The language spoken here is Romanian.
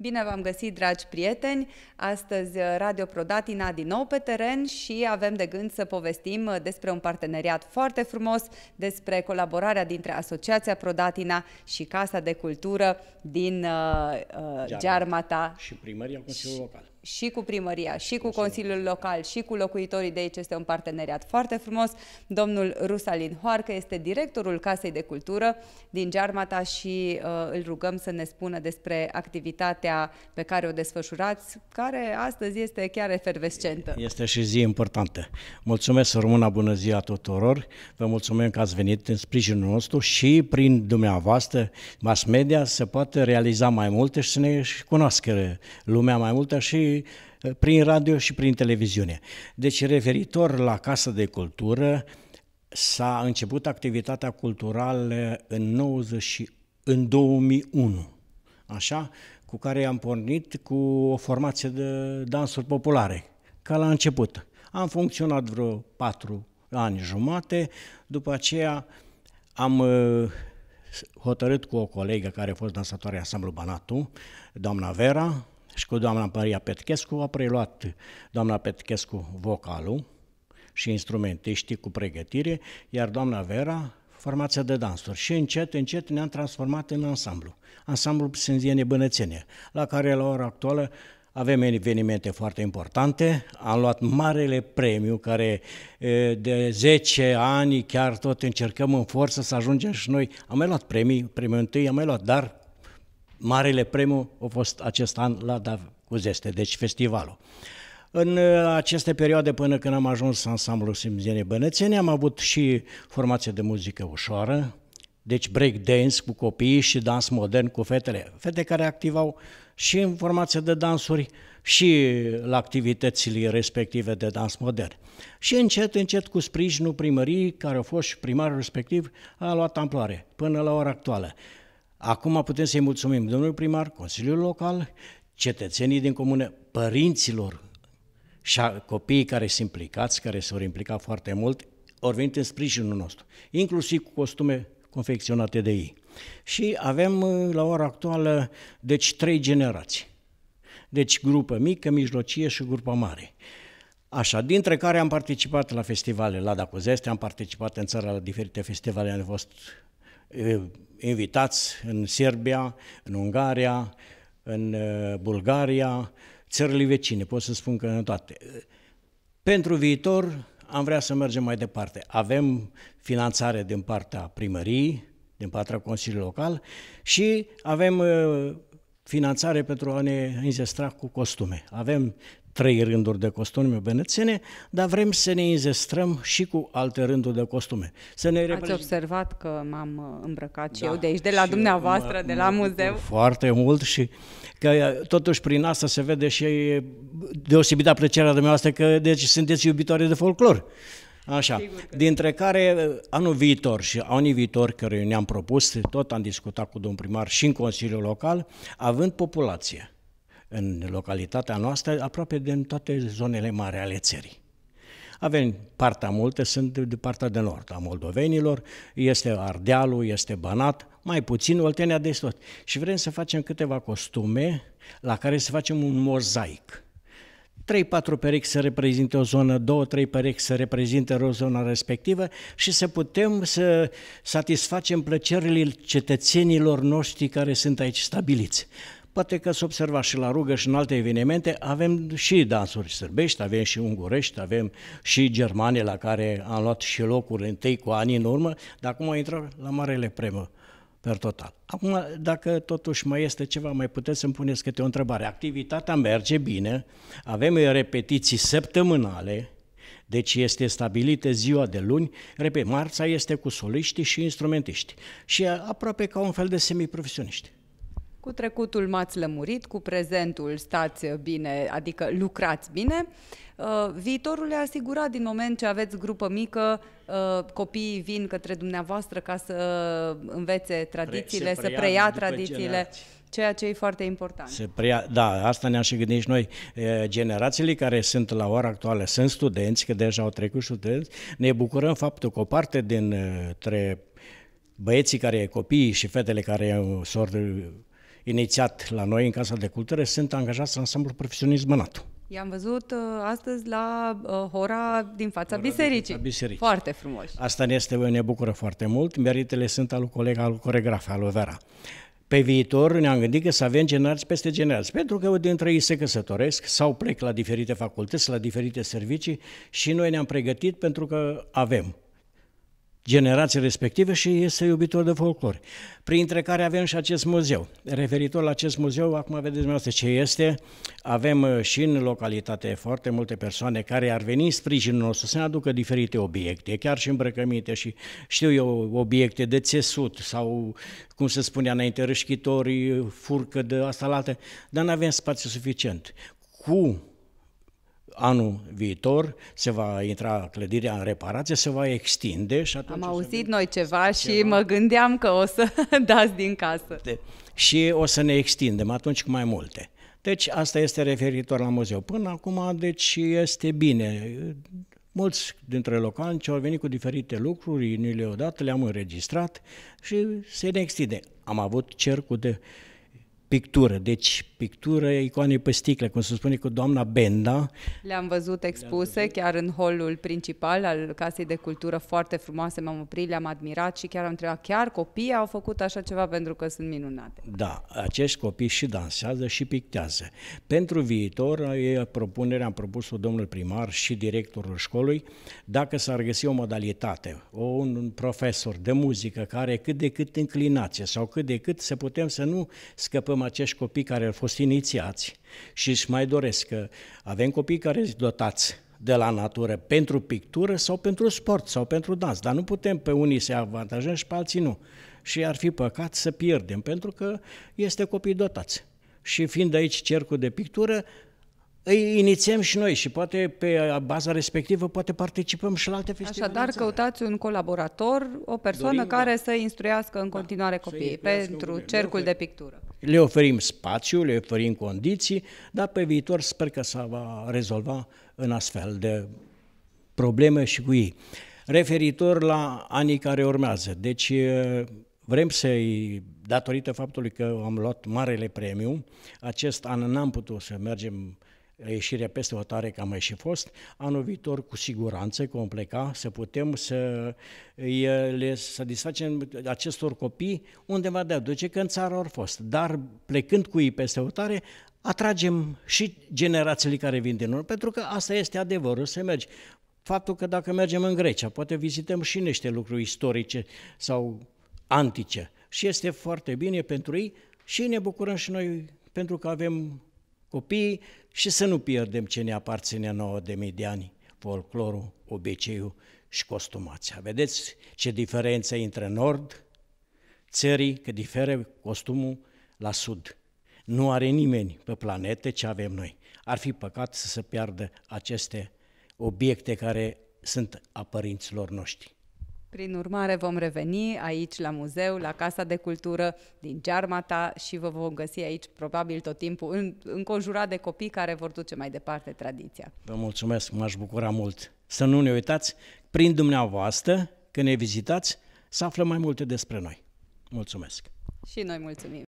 Bine v-am găsit, dragi prieteni! Astăzi uh, Radio Prodatina din nou pe teren și avem de gând să povestim uh, despre un parteneriat foarte frumos, despre colaborarea dintre Asociația Prodatina și Casa de Cultură din uh, uh Gearmata. Și primăria Consiliului Local și cu primăria, și cu Consiliul Local, și cu locuitorii de aici. Este un parteneriat foarte frumos. Domnul Rusalin Hoarcă este directorul Casei de Cultură din Gearmata și uh, îl rugăm să ne spună despre activitatea pe care o desfășurați, care astăzi este chiar efervescentă. Este și zi importantă. Mulțumesc, Româna, bună ziua tuturor. Vă mulțumim că ați venit în sprijinul nostru și prin dumneavoastră mass media se poate realiza mai multe și să ne cunoască lumea mai multă și Uh, prin radio și prin televiziune. Deci referitor la Casa de Cultură, s-a început activitatea culturală în, 90, în 2001, așa, cu care am pornit cu o formație de dansuri populare, ca la început. Am funcționat vreo patru ani jumate, după aceea am uh, hotărât cu o colegă care a fost dansatoare Asamblu Banatu, doamna Vera, și cu doamna Maria Petchescu a preluat doamna Petchescu vocalul și instrumentiștii cu pregătire, iar doamna Vera formația de dansuri și încet, încet ne-am transformat în ansamblu. Ansamblul Sânziene Bănățenie, la care la ora actuală avem evenimente foarte importante, am luat marele premiu care de 10 ani chiar tot încercăm în forță să ajungem și noi. Am mai luat premii, premiul întâi am mai luat, dar marele premiu a fost acest an la Zeste, deci festivalul. În uh, aceste perioade, până când am ajuns ansamblul Simziene Bănățene, am avut și formație de muzică ușoară, deci break dance cu copiii și dans modern cu fetele. Fete care activau și în formație de dansuri și la activitățile respective de dans modern. Și încet, încet, cu sprijinul primării, care a fost și primarul respectiv, a luat amploare până la ora actuală. Acum putem să-i mulțumim domnul primar, Consiliul Local, cetățenii din comună, părinților și a copiii care sunt implicați, care s-au implicat foarte mult, ori venit în sprijinul nostru, inclusiv cu costume confecționate de ei. Și avem uh, la ora actuală, deci, trei generații. Deci grupă mică, mijlocie și grupă mare. Așa, dintre care am participat la festivale la Dacuzeste, am participat în țara la diferite festivale, am fost Eh, invitați în Serbia, în Ungaria, în eh, Bulgaria, țările vecine, pot să spun că în toate. Pentru viitor am vrea să mergem mai departe. Avem finanțare din partea primăriei, din partea Consiliului Local și avem eh, finanțare pentru a ne înzestra cu costume. Avem trei rânduri de costume venețene, dar vrem să ne înzestrăm și cu alte rânduri de costume. Să ne Ați observat că m-am uh, îmbrăcat și da, eu de aici, de la dumneavoastră, de la muzeu? Foarte mult și că uh, totuși prin asta se vede și deosebită plăcerea dumneavoastră că deci sunteți iubitoare de folclor. Așa, da. dintre care uh, anul viitor și anii viitor care ne-am propus, tot am discutat cu domnul primar și în Consiliul Local, având populație în localitatea noastră, aproape din toate zonele mari ale țării. Avem partea multe, sunt de partea de nord a moldovenilor, este Ardealul, este Banat, mai puțin Oltenia de tot. Și vrem să facem câteva costume la care să facem un mozaic 3-4 perechi să reprezinte o zonă, 2-3 perechi să reprezinte o zonă respectivă și să putem să satisfacem plăcerile cetățenilor noștri care sunt aici stabiliți. Poate că s observat și la rugă și în alte evenimente, avem și dansuri sârbești, avem și ungurești, avem și germane la care am luat și locuri întâi cu ani în urmă, dar acum intră la Marele Premiu per total. Acum, dacă totuși mai este ceva, mai puteți să-mi puneți câte o întrebare. Activitatea merge bine, avem repetiții săptămânale, deci este stabilită ziua de luni, repet, marța este cu soliștii și instrumentiști și aproape ca un fel de semiprofesioniști. Cu trecutul m-ați lămurit, cu prezentul stați bine, adică lucrați bine. Uh, viitorul e asigurat din moment ce aveți grupă mică, uh, copiii vin către dumneavoastră ca să învețe tradițiile, Pre- să preia tradițiile. Generații ceea ce e foarte important. Se preia, da, asta ne-am și gândit și noi. Generațiile care sunt la ora actuală, sunt studenți, că deja au trecut studenți, ne bucurăm faptul că o parte dintre băieții care, e copiii și fetele care sunt inițiat la noi în Casa de Cultură, sunt angajați în ansamblul profesionist Mănatu. I-am văzut uh, astăzi la uh, hora din fața hora bisericii. Din fața biserici. Foarte frumos. Asta ne, este, ne bucură foarte mult. Meritele sunt al colega, al coregraf, al Vera. Pe viitor ne-am gândit că să avem generații peste generații, pentru că dintre ei se căsătoresc sau plec la diferite facultăți, la diferite servicii și noi ne-am pregătit pentru că avem generații respective și este iubitor de folclor. Printre care avem și acest muzeu. Referitor la acest muzeu, acum vedeți dumneavoastră ce este, avem uh, și în localitate foarte multe persoane care ar veni în sprijinul nostru să ne aducă diferite obiecte, chiar și îmbrăcăminte și știu eu obiecte de țesut sau, cum se spunea înainte, rășchitori, furcă de asta la altă, dar nu avem spațiu suficient. Cu anul viitor se va intra clădirea în reparație, se va extinde și atunci... Am auzit noi ceva și ceva. mă gândeam că o să dați din casă. De... Și o să ne extindem atunci cu mai multe. Deci asta este referitor la muzeu. Până acum, deci este bine. Mulți dintre localnici au venit cu diferite lucruri, ni le-au dat, le-am înregistrat și se ne extinde. Am avut cercul de uh, pictură, deci pictură, icoane pe sticlă, cum se spune cu doamna Benda. Le-am văzut expuse le-am văzut. chiar în holul principal al Casei de Cultură, foarte frumoase, m-am oprit, le-am admirat și chiar am întrebat, chiar copiii au făcut așa ceva pentru că sunt minunate. Da, acești copii și dansează și pictează. Pentru viitor, e propunerea, am propus-o domnul primar și directorul școlii, dacă s-ar găsi o modalitate, o, un profesor de muzică care cât de cât înclinație sau cât de cât să putem să nu scăpăm ajutăm acești copii care au fost inițiați și își mai doresc că avem copii care sunt dotați de la natură pentru pictură sau pentru sport sau pentru dans, dar nu putem pe unii să avantajăm și pe alții nu. Și ar fi păcat să pierdem, pentru că este copii dotați. Și fiind aici cercul de pictură, îi inițiem și noi și poate pe baza respectivă poate participăm și la alte festivaluri. Așadar căutați un colaborator, o persoană Dorim, care da. să instruiască în da. continuare copiii pentru cercul de pictură. Le oferim spațiu, le oferim condiții, dar pe viitor sper că se va rezolva în astfel de probleme și cu ei. Referitor la anii care urmează, deci vrem să-i, datorită faptului că am luat marele premiu, acest an n-am putut să mergem reieșirea peste hotare, că am mai și fost, anul viitor cu siguranță, că vom pleca, să putem să, le, să disfacem acestor copii undeva de aduce, că în țară au fost. Dar plecând cu ei peste hotare, atragem și generațiile care vin din urmă, pentru că asta este adevărul, să mergi. Faptul că dacă mergem în Grecia, poate vizităm și niște lucruri istorice sau antice și este foarte bine pentru ei și ne bucurăm și noi pentru că avem copiii și să nu pierdem ce ne aparține nouă de mii de ani, folclorul, obiceiul și costumația. Vedeți ce diferență între nord țării, că diferă costumul la sud. Nu are nimeni pe planetă ce avem noi. Ar fi păcat să se piardă aceste obiecte care sunt a părinților noștri. Prin urmare, vom reveni aici la muzeu, la Casa de Cultură din Gearmata și vă vom găsi aici probabil tot timpul în, înconjurat de copii care vor duce mai departe tradiția. Vă mulțumesc, m-aș bucura mult. Să nu ne uitați, prin dumneavoastră, când ne vizitați, să aflăm mai multe despre noi. Mulțumesc! Și noi mulțumim!